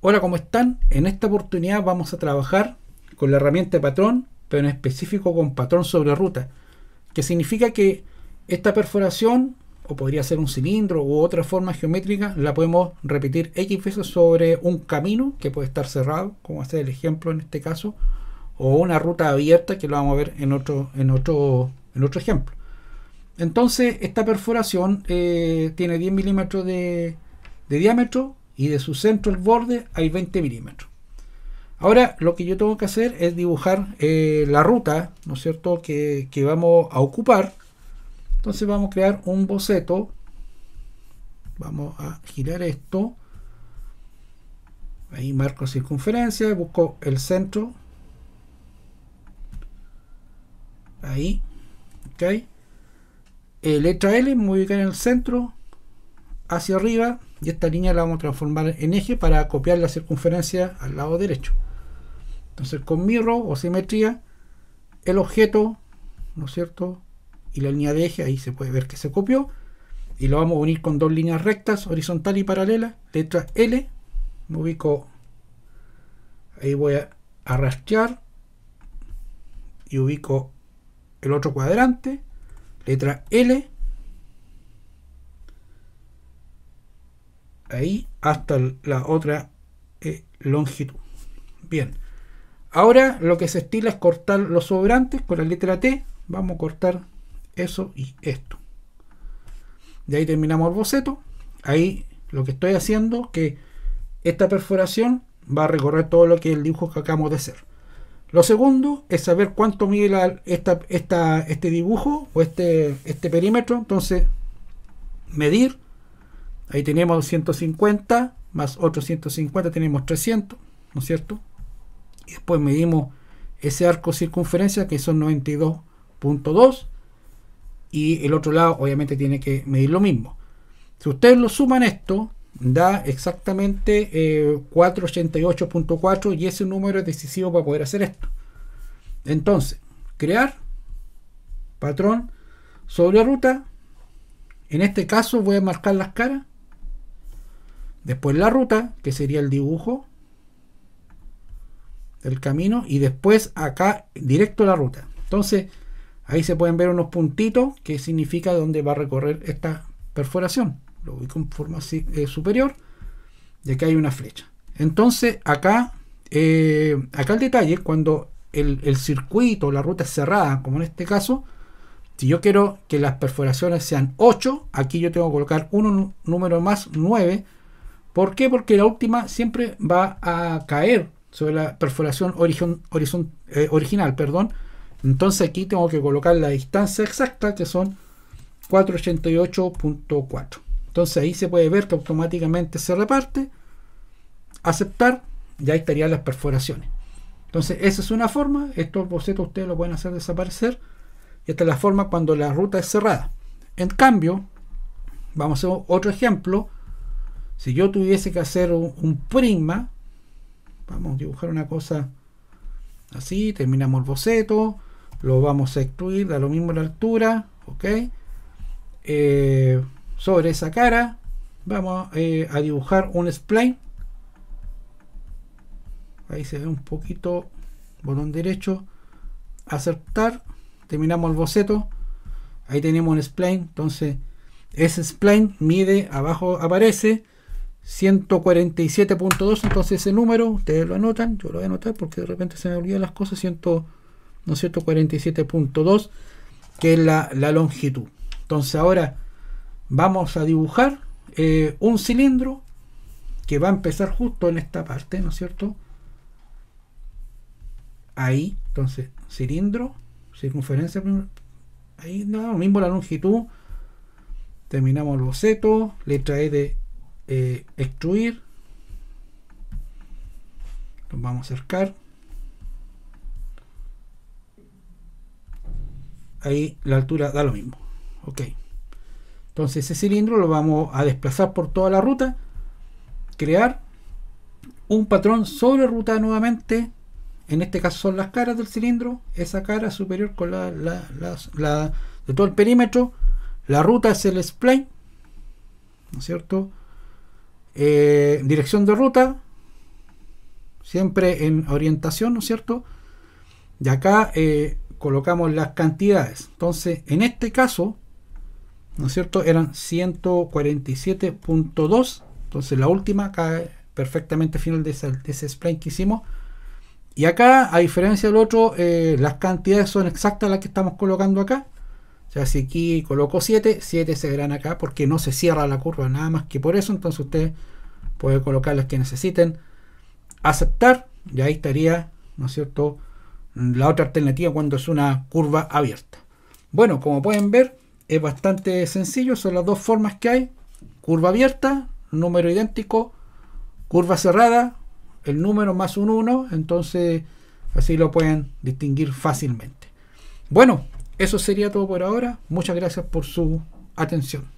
Hola, ¿cómo están? En esta oportunidad vamos a trabajar con la herramienta patrón, pero en específico con patrón sobre ruta, que significa que esta perforación, o podría ser un cilindro u otra forma geométrica, la podemos repetir X veces sobre un camino que puede estar cerrado, como hace el ejemplo en este caso, o una ruta abierta que lo vamos a ver en otro, en otro, en otro ejemplo. Entonces, esta perforación eh, tiene 10 milímetros de diámetro y de su centro el borde hay 20 milímetros. Ahora lo que yo tengo que hacer es dibujar eh, la ruta, ¿no es cierto?, que, vamos a ocupar. Entonces vamos a crear un boceto. Vamos a girar esto. Ahí marco circunferencia, busco el centro. Ahí. Ok. Eh, letra L, me voy en el centro. Hacia arriba, y esta línea la vamos a transformar en eje para copiar la circunferencia al lado derecho. Entonces con mirro o simetría, el objeto, ¿no es cierto? Y la línea de eje, ahí se puede ver que se copió. Y lo vamos a unir con dos líneas rectas, horizontal y paralela. Letra L, me ubico, ahí voy a arrastrar y ubico el otro cuadrante. Letra L, ahí hasta la otra eh, longitud. Bien, ahora lo que se estila es cortar los sobrantes con la letra T. Vamos a cortar eso y esto. De ahí terminamos el boceto. Ahí lo que estoy haciendo que esta perforación va a recorrer todo lo que es el dibujo que acabamos de hacer. Lo segundo es saber cuánto mide este dibujo o este, este perímetro. Entonces, medir Ahí tenemos 150 más 850, tenemos 300, ¿no es cierto? Y después medimos ese arco circunferencia que son 92.2 y el otro lado obviamente tiene que medir lo mismo. Si ustedes lo suman esto, da exactamente 488.4 eh, y ese número es decisivo para poder hacer esto. Entonces, crear patrón sobre ruta. En este caso voy a marcar las caras Después la ruta, que sería el dibujo del camino. Y después acá directo la ruta. Entonces ahí se pueden ver unos puntitos que significa dónde va a recorrer esta perforación. Lo ubico con forma eh, superior. Y acá hay una flecha. Entonces acá, eh, acá el detalle, cuando el, el circuito, la ruta es cerrada, como en este caso, si yo quiero que las perforaciones sean 8, aquí yo tengo que colocar un número más 9 ¿Por qué? Porque la última siempre va a caer sobre la perforación eh, original. Perdón. Entonces aquí tengo que colocar la distancia exacta que son 488.4. Entonces ahí se puede ver que automáticamente se reparte. Aceptar. Ya estarían las perforaciones. Entonces esa es una forma. Estos bocetos ustedes lo pueden hacer desaparecer. Y esta es la forma cuando la ruta es cerrada. En cambio, vamos a otro ejemplo si yo tuviese que hacer un, prima prisma, vamos a dibujar una cosa así, terminamos el boceto, lo vamos a excluir, da lo mismo la altura, ok. Eh, sobre esa cara, vamos eh, a dibujar un spline. Ahí se ve un poquito, botón derecho, aceptar, terminamos el boceto. Ahí tenemos un spline, entonces ese spline mide, abajo aparece 147.2, entonces ese número, ustedes lo anotan, yo lo voy a anotar porque de repente se me olvidan las cosas, 147.2 ¿no que es la, longitud. Entonces ahora vamos a dibujar eh, un cilindro que va a empezar justo en esta parte, ¿no es cierto? Ahí, entonces, cilindro, circunferencia, ahí lo mismo la longitud, terminamos el boceto, letra E de eh, extruir los vamos a acercar ahí la altura da lo mismo ok entonces ese cilindro lo vamos a desplazar por toda la ruta crear un patrón sobre ruta nuevamente en este caso son las caras del cilindro esa cara superior con la, de todo el perímetro la ruta es el spline ¿no es cierto? Eh, dirección de ruta, siempre en orientación, ¿no es cierto? Y acá eh, colocamos las cantidades. Entonces, en este caso, ¿no es cierto? Eran 147.2. Entonces, la última cae perfectamente final de ese, de que hicimos. Y acá, a diferencia del otro, eh, las cantidades son exactas las que estamos colocando acá. O sea, si aquí coloco 7, 7 se verán acá porque no se cierra la curva, nada más que por eso. Entonces usted puede colocar las que necesiten. Aceptar, y ahí estaría, ¿no es cierto?, la otra alternativa cuando es una curva abierta. Bueno, como pueden ver, es bastante sencillo. Son las dos formas que hay. Curva abierta, número idéntico. Curva cerrada, el número más un 1. Entonces, así lo pueden distinguir fácilmente. Bueno, eso sería todo por ahora. Muchas gracias por su atención.